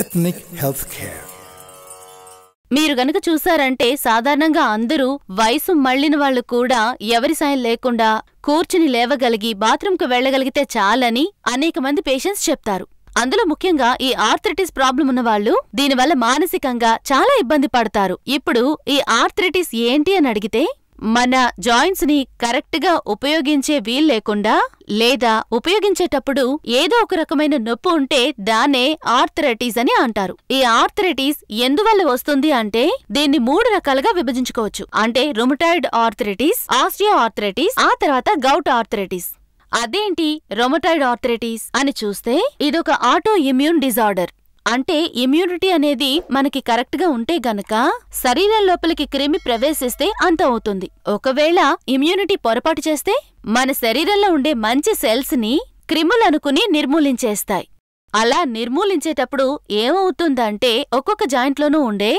ethnic health care మీరు గనక చూశారంటే సాధారణంగా అందరూ వయసు మళ్లిన వాళ్లు కూడా ఎవరి సాయం లేకుండా కూర్చుని లేవగలిగి బాత్రూంకు వెళ్లగలిగితే చాలని అనేక మంది పేషెంట్స్ చెప్తారు అందులో ముఖ్యంగా ఈ ఆర్థరైటిస్ ప్రాబ్లం ఉన్నవాళ్లు దీనివల్ల మానసికంగా చాలా ఇబ్బంది పడతారు ఇప్పుడు ఈ ఆర్థరైటిస్ ఏంటి అని అడిగితే మన జాయింట్స్ని కరెక్ట్గా ఉపయోగించే వీలు లేకుండా లేదా ఉపయోగించేటప్పుడు ఏదో ఒక రకమైన నొప్పి ఉంటే దాన్నే ఆర్థరైటీస్ అని అంటారు ఈ ఆర్థరైటీస్ ఎందువల్ల వస్తుంది అంటే దీన్ని మూడు రకాలుగా విభజించుకోవచ్చు అంటే రొమటాయిడ్ ఆర్థరైటీస్ ఆస్ట్రియో ఆర్థరైటీస్ ఆ తర్వాత గౌట్ ఆర్థరైటీస్ అదేంటి రొమటాయిడ్ ఆర్థరైటీస్ అని చూస్తే ఇదొక ఆటో ఇమ్యూన్ డిజార్డర్ అంటే ఇమ్యూనిటీ అనేది మనకి కరెక్ట్గా ఉంటే గనక శరీరం లోపలికి క్రిమి ప్రవేశిస్తే అంత అవుతుంది ఒకవేళ ఇమ్యూనిటీ పొరపాటు చేస్తే మన శరీరంలో ఉండే మంచి సెల్స్ని క్రిములనుకుని నిర్మూలించేస్తాయి అలా నిర్మూలించేటప్పుడు ఏమవుతుందంటే ఒక్కొక్క జాయింట్లోనూ ఉండే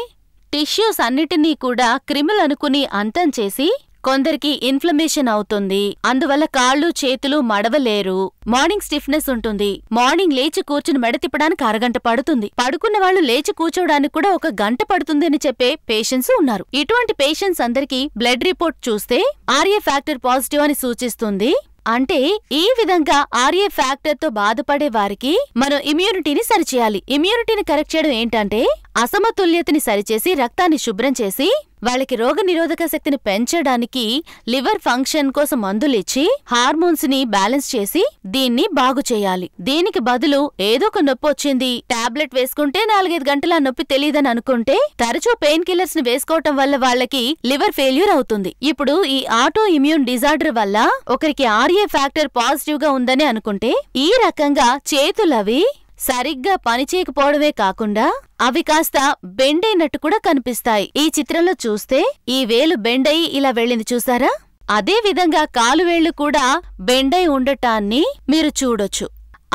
టిష్యూస్ అన్నిటినీ కూడా క్రిములనుకుని అంతం చేసి కొందరికి ఇన్ఫ్లమేషన్ అవుతుంది అందువల్ల కాళ్ళు చేతులు మడవలేరు మార్నింగ్ స్టిఫ్నెస్ ఉంటుంది మార్నింగ్ లేచి కూర్చుని మెడ తిప్పడానికి అరగంట పడుతుంది పడుకున్న వాళ్ళు లేచి కూర్చోవడానికి కూడా ఒక గంట పడుతుంది అని చెప్పే పేషెంట్స్ ఉన్నారు ఇటువంటి పేషెంట్స్ అందరికీ బ్లడ్ రిపోర్ట్ చూస్తే ఆర్ఏ ఫ్యాక్టర్ పాజిటివ్ అని సూచిస్తుంది అంటే ఈ విధంగా ఆర్ఏ ఫ్యాక్టర్ తో బాధపడే వారికి మనం ఇమ్యూనిటీని సరిచేయాలి ఇమ్యూనిటీని కరెక్ట్ చేయడం ఏంటంటే అసమతుల్యతని సరిచేసి రక్తాన్ని శుభ్రం చేసి వాళ్ళకి రోగనిరోధక శక్తిని పెంచడానికి లివర్ ఫంక్షన్ కోసం మందులిచ్చి హార్మోన్స్ ని బ్యాలెన్స్ చేసి దీన్ని బాగు చేయాలి దీనికి బదులు ఏదో ఒక నొప్పి వచ్చింది టాబ్లెట్ వేసుకుంటే నాలుగైదు గంటల నొప్పి తెలియదని అనుకుంటే తరచూ పెయిన్ కిల్లర్స్ ని వేసుకోవటం వల్ల వాళ్ళకి లివర్ ఫెయిల్యూర్ అవుతుంది ఇప్పుడు ఈ ఆటో ఇమ్యూన్ డిజార్డర్ వల్ల ఒకరికి ఆర్ఏ ఫ్యాక్టర్ పాజిటివ్ గా ఉందని అనుకుంటే ఈ రకంగా చేతులవి సరిగ్గా పనిచేయకపోవడమే కాకుండా అవి కాస్త బెండైనట్టు కూడా కనిపిస్తాయి ఈ చిత్రంలో చూస్తే ఈ వేలు బెండయి ఇలా వెళ్ళింది చూసారా అదే విధంగా కాలువేళ్లు కూడా బెండై ఉండటాన్ని మీరు చూడొచ్చు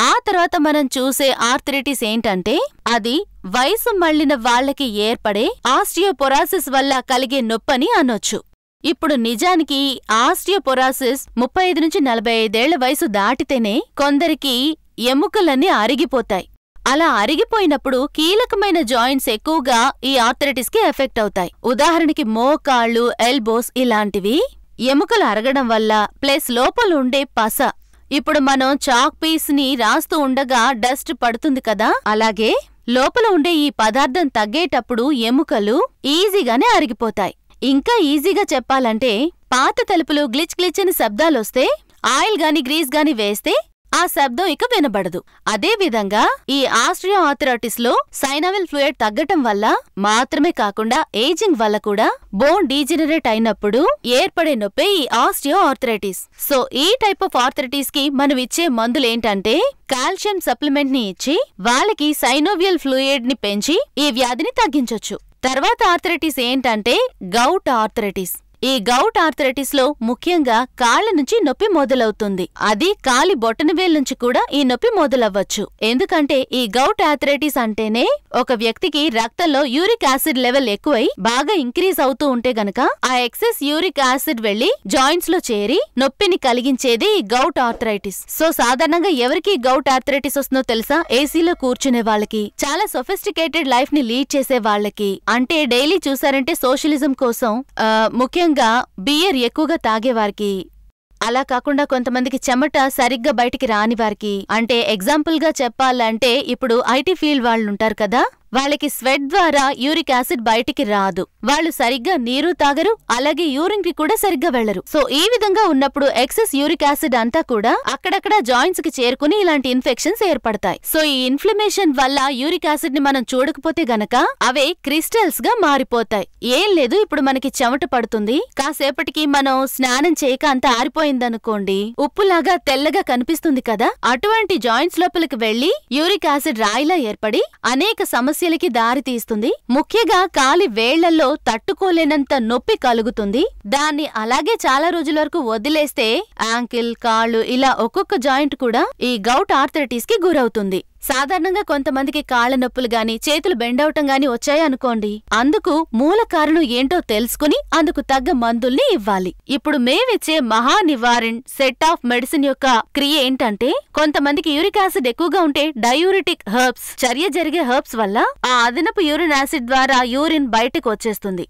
ఆ తర్వాత మనం చూసే ఆర్థరైటిస్ ఏంటంటే అది వయసు మళ్లిన వాళ్లకి ఏర్పడే ఆస్టియోపొరాసిస్ వల్ల కలిగే నొప్పని అనొచ్చు ఇప్పుడు నిజానికి ఆస్టియోపొరాసిస్ ముప్పై ఐదు నుంచి నలభై ఐదేళ్ల వయసు దాటితేనే కొందరికి ఎముకలన్నీ అరిగిపోతాయి అలా అరిగిపోయినప్పుడు కీలకమైన జాయింట్స్ ఎక్కువగా ఈ ఆర్థరైటిస్కి ఎఫెక్ట్ అవుతాయి ఉదాహరణకి మోకాళ్ళు ఎల్బోస్ ఇలాంటివి ఎముకలు అరగడం వల్ల ప్లస్ లోపల ఉండే పస ఇప్పుడు మనం చాక్ పీస్ని రాస్తూ ఉండగా డస్ట్ పడుతుంది కదా అలాగే లోపల ఉండే ఈ పదార్థం తగ్గేటప్పుడు ఎముకలు ఈజీగానే అరిగిపోతాయి ఇంకా ఈజీగా చెప్పాలంటే పాత తలుపులు గ్లిచ్ గ్లిచ్ అని శబ్దాలొస్తే ఆయిల్ గాని గ్రీస్ గాని వేస్తే ఆ శబ్దం ఇక వినబడదు అదేవిధంగా ఈ ఆస్ట్రియో ఆథరైటిస్ లో సైనావిల్ ఫ్లూయిడ్ తగ్గటం వల్ల మాత్రమే కాకుండా ఏజింగ్ వల్ల కూడా బోన్ డీజెనరేట్ అయినప్పుడు ఏర్పడే నొప్పే ఈ ఆస్ట్రియో ఆర్థరైటిస్ సో ఈ టైప్ ఆఫ్ ఆర్థరైటిస్ కి మనం ఇచ్చే మందులేంటంటే కాల్షియం సప్లిమెంట్ ని ఇచ్చి వాళ్ళకి సైనోవియల్ ఫ్లూయిడ్ ని పెంచి ఈ వ్యాధిని తగ్గించొచ్చు తర్వాత ఆర్థరైటిస్ ఏంటంటే గౌట్ ఆర్థరైటిస్ ఈ గౌట్ ఆర్థరైటిస్లో ముఖ్యంగా కాళ్ల నుంచి నొప్పి మొదలవుతుంది అది కాలి బొట్టనవేల్ నుంచి కూడా ఈ నొప్పి మొదలవ్వచ్చు ఎందుకంటే ఈ గౌట్ ఆర్థరైటిస్ అంటేనే ఒక వ్యక్తికి రక్తంలో యూరిక్ యాసిడ్ లెవెల్ ఎక్కువై బాగా ఇంక్రీజ్ అవుతూ ఉంటే గనక ఆ ఎక్సెస్ యూరిక్ యాసిడ్ వెళ్లి జాయింట్స్ లో చేరి నొప్పిని కలిగించేది ఈ గౌట్ ఆర్థరైటిస్ సో సాధారణంగా ఎవరికి గౌట్ ఆర్థరైటిస్ వస్తుందో తెలుసా ఏసీలో కూర్చునే వాళ్ళకి చాలా సొఫిస్టికేటెడ్ లైఫ్ ని లీడ్ చేసే వాళ్ళకి అంటే డైలీ చూసారంటే సోషలిజం కోసం ముఖ్యంగా ముఖ్యంగా బియర్ ఎక్కువగా తాగేవారికి అలా కాకుండా కొంతమందికి చెమట సరిగ్గా బయటికి రాని వారికి అంటే ఎగ్జాంపుల్గా చెప్పాలంటే ఇప్పుడు ఐటీ ఫీల్డ్ వాళ్ళుంటారు కదా వాళ్ళకి స్వెట్ ద్వారా యూరిక్ యాసిడ్ బయటికి రాదు వాళ్ళు సరిగ్గా నీరు తాగరు అలాగే యూరిన్ కి కూడా సరిగ్గా వెళ్లరు సో ఈ విధంగా ఉన్నప్పుడు ఎక్సెస్ యూరిక్ యాసిడ్ అంతా కూడా అక్కడక్కడ జాయింట్స్ కి చేరుకుని ఇలాంటి ఇన్ఫెక్షన్స్ ఏర్పడతాయి సో ఈ ఇన్ఫ్లమేషన్ వల్ల యూరిక్ యాసిడ్ ని మనం చూడకపోతే గనక అవే క్రిస్టల్స్ గా మారిపోతాయి ఏం లేదు ఇప్పుడు మనకి చెమట పడుతుంది కాసేపటికి మనం స్నానం చేయక అంత ఆరిపోయిందనుకోండి ఉప్పులాగా తెల్లగా కనిపిస్తుంది కదా అటువంటి జాయింట్స్ లోపలికి వెళ్లి యూరిక్ యాసిడ్ రాయిలా ఏర్పడి అనేక సమస్య సమస్యలకి దారితీస్తుంది ముఖ్యంగా కాలి వేళ్లలో తట్టుకోలేనంత నొప్పి కలుగుతుంది దాన్ని అలాగే చాలా రోజుల వరకు వదిలేస్తే యాంకిల్ కాళ్ళు ఇలా ఒక్కొక్క జాయింట్ కూడా ఈ గౌట్ ఆర్థరైటిస్ కి గురవుతుంది సాధారణంగా కొంతమందికి కాళ్ల నొప్పులు గాని చేతులు బెండవటం గాని వచ్చాయనుకోండి అందుకు మూల కారణం ఏంటో తెలుసుకుని అందుకు తగ్గ మందుల్ని ఇవ్వాలి ఇప్పుడు మేమిచ్చే మహా నివారణ్ సెట్ ఆఫ్ మెడిసిన్ యొక్క క్రియ ఏంటంటే కొంతమందికి యూరిక్ యాసిడ్ ఎక్కువగా ఉంటే డయూరిటిక్ హర్బ్స్ చర్య జరిగే హర్బ్స్ వల్ల ఆ అదనపు యూరిన్ యాసిడ్ ద్వారా యూరిన్ బయటకు వచ్చేస్తుంది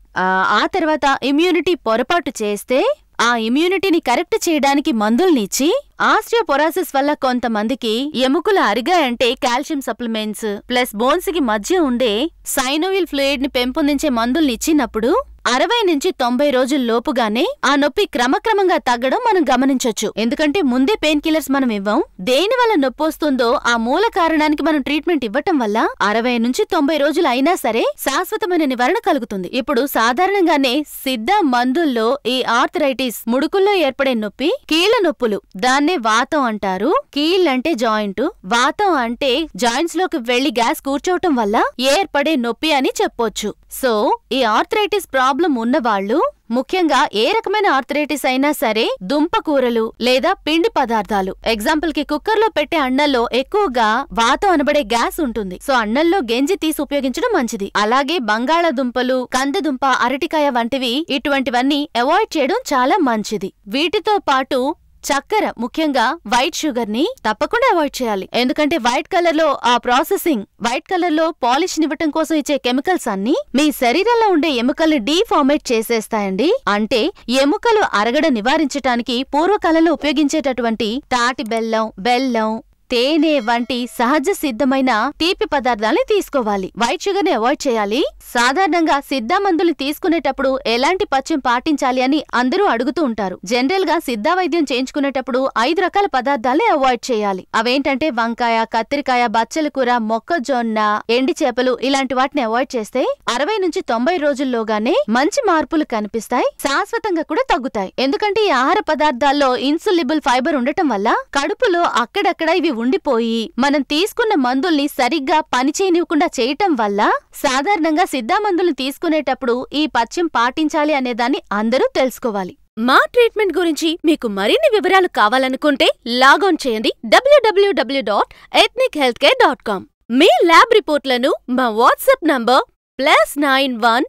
ఆ తర్వాత ఇమ్యూనిటీ పొరపాటు చేస్తే ఆ ఇమ్యూనిటీని కరెక్ట్ చేయడానికి మందుల్నిచ్చి ఆస్ట్రియోపొరాసిస్ వల్ల కొంతమందికి ఎముకల అరిగాయంటే అంటే కాల్షియం సప్లిమెంట్స్ ప్లస్ బోన్స్ కి మధ్య ఉండే సైనోవిల్ ఫ్లూయిడ్ ని పెంపొందించే మందుల్నిచ్చినప్పుడు అరవై నుంచి తొంభై రోజుల్లోపుగానే ఆ నొప్పి క్రమక్రమంగా తగ్గడం మనం గమనించొచ్చు ఎందుకంటే ముందే పెయిన్ కిల్లర్స్ మనం ఇవ్వం దేని వల్ల నొప్పి వస్తుందో ఆ మూల కారణానికి మనం ట్రీట్మెంట్ ఇవ్వటం వల్ల అరవై నుంచి తొంభై రోజులు అయినా సరే శాశ్వతమైన నివారణ కలుగుతుంది ఇప్పుడు సాధారణంగానే సిద్ధ మందుల్లో ఈ ఆర్థరైటిస్ ముడుకుల్లో ఏర్పడే నొప్పి కీళ్ల నొప్పులు దాన్నే వాతం అంటారు కీళ్ళంటే జాయింట్ వాతం అంటే జాయింట్స్ లోకి వెళ్లి గ్యాస్ కూర్చోవటం వల్ల ఏర్పడే నొప్పి అని చెప్పొచ్చు సో ఈ ఆర్థరైటిస్ ప్రాబ్లం ప్రాబ్లం ఉన్నవాళ్లు ముఖ్యంగా ఏ రకమైన ఆర్థరైటిస్ అయినా సరే దుంపకూరలు లేదా పిండి పదార్థాలు ఎగ్జాంపుల్ కి కుక్కర్ లో పెట్టే అన్నంలో ఎక్కువగా వాత అనబడే గ్యాస్ ఉంటుంది సో అన్నంలో గెంజి తీసి ఉపయోగించడం మంచిది అలాగే బంగాళాదుంపలు కందదుంప అరటికాయ వంటివి ఇటువంటివన్నీ అవాయిడ్ చేయడం చాలా మంచిది వీటితో పాటు చక్కెర ముఖ్యంగా వైట్ షుగర్ ని తప్పకుండా అవాయిడ్ చేయాలి ఎందుకంటే వైట్ కలర్ లో ఆ ప్రాసెసింగ్ వైట్ కలర్ లో పాలిష్ నివ్వటం కోసం ఇచ్చే కెమికల్స్ అన్ని మీ శరీరంలో ఉండే ఎముకల్ని డీఫార్మేట్ చేసేస్తాయండి అంటే ఎముకలు అరగడ నివారించటానికి పూర్వకాలంలో ఉపయోగించేటటువంటి తాటి బెల్లం బెల్లం తేనె వంటి సహజ సిద్ధమైన తీపి పదార్థాలని తీసుకోవాలి వైట్ షుగర్ ని అవాయిడ్ చేయాలి సాధారణంగా సిద్ధ మందుల్ని తీసుకునేటప్పుడు ఎలాంటి పథ్యం పాటించాలి అని అందరూ అడుగుతూ ఉంటారు జనరల్ గా సిద్ధ వైద్యం చేయించుకునేటప్పుడు ఐదు రకాల పదార్థాలే అవాయిడ్ చేయాలి అవేంటంటే వంకాయ కత్తిరికాయ బచ్చల కూర మొక్కజొన్న ఎండి చేపలు ఇలాంటి వాటిని అవాయిడ్ చేస్తే అరవై నుంచి తొంభై రోజుల్లోగానే మంచి మార్పులు కనిపిస్తాయి శాశ్వతంగా కూడా తగ్గుతాయి ఎందుకంటే ఈ ఆహార పదార్థాల్లో ఇన్సులిబుల్ ఫైబర్ ఉండటం వల్ల కడుపులో అక్కడక్కడ ఇవి ఉండిపోయి మనం తీసుకున్న మందుల్ని సరిగ్గా పనిచేయనివ్వకుండా చేయటం వల్ల సాధారణంగా సిద్ధా మందుల్ని తీసుకునేటప్పుడు ఈ పథ్యం పాటించాలి అనేదాన్ని అందరూ తెలుసుకోవాలి మా ట్రీట్మెంట్ గురించి మీకు మరిన్ని వివరాలు కావాలనుకుంటే లాగాన్ చేయండి WWW dot ethnic health care dot com మీ ల్యాబ్ రిపోర్ట్లను మా WhatsApp number plus nine one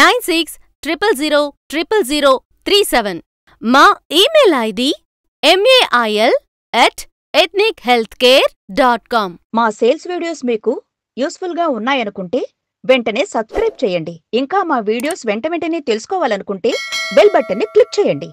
nine six triple zero triple zero three seven మా email ID M A I L at ethnic health care dot com మా sales videos మీకు useful గా ఉన్నాయనుకుంటే వెంటనే subscribe చేయండి ఇంకా మా వీడియోస్ వెంట వెంటనే తెలుసుకోవాలనుకుంటే బెల్ ని క్లిక్ చేయండి